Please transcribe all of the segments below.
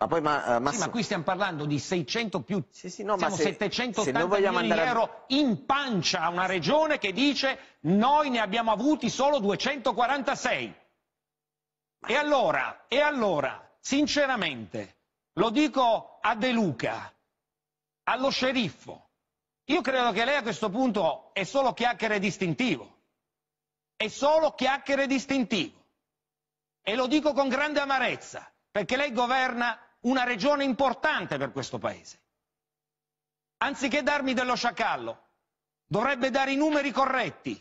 Ma poi ma, uh, eh, Massimo... sì, ma qui stiamo parlando di 600 più, sì, sì, no, siamo se, 780 se milioni di euro in pancia a una regione che dice noi ne abbiamo avuti solo 246. E allora, e allora, sinceramente, lo dico a De Luca, allo sceriffo, io credo che lei a questo punto è solo chiacchiere distintivo, è solo chiacchiere distintivo. E lo dico con grande amarezza, perché lei governa una regione importante per questo Paese. Anziché darmi dello sciacallo, dovrebbe dare i numeri corretti.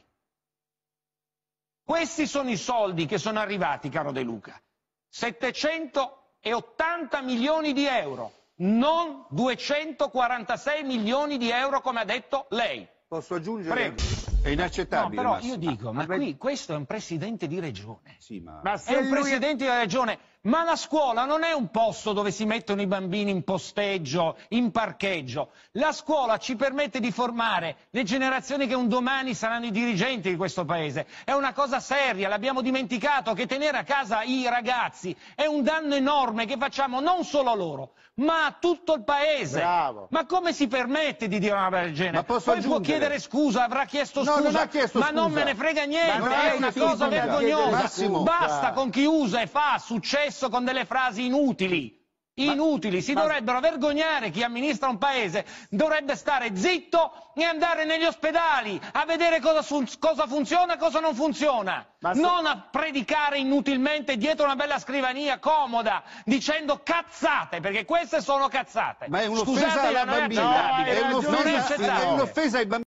Questi sono i soldi che sono arrivati, caro De Luca. 780 milioni di euro, non 246 milioni di euro come ha detto lei. Posso aggiungere? Prego. È inaccettabile. No, però Massimo. io dico, ma, ma qui questo è un presidente di regione. Sì, ma... ma è un presidente è... di regione ma la scuola non è un posto dove si mettono i bambini in posteggio, in parcheggio. La scuola ci permette di formare le generazioni che un domani saranno i dirigenti di questo paese. È una cosa seria, l'abbiamo dimenticato, che tenere a casa i ragazzi è un danno enorme che facciamo non solo a loro, ma a tutto il paese. Bravo. Ma come si permette di dire una cosa del genere? Poi aggiungere? può chiedere scusa, avrà chiesto no, scusa, non chiesto ma scusa. non me ne frega niente, è, è una cosa vergognosa. Basta con chi usa e fa successo spesso con delle frasi inutili. Inutili, si dovrebbero vergognare chi amministra un paese, dovrebbe stare zitto e andare negli ospedali a vedere cosa, cosa funziona e cosa non funziona. Se... Non a predicare inutilmente dietro una bella scrivania comoda dicendo cazzate, perché queste sono cazzate. Ma è un'offesa alla bambina, no, è un'offesa ai bambini.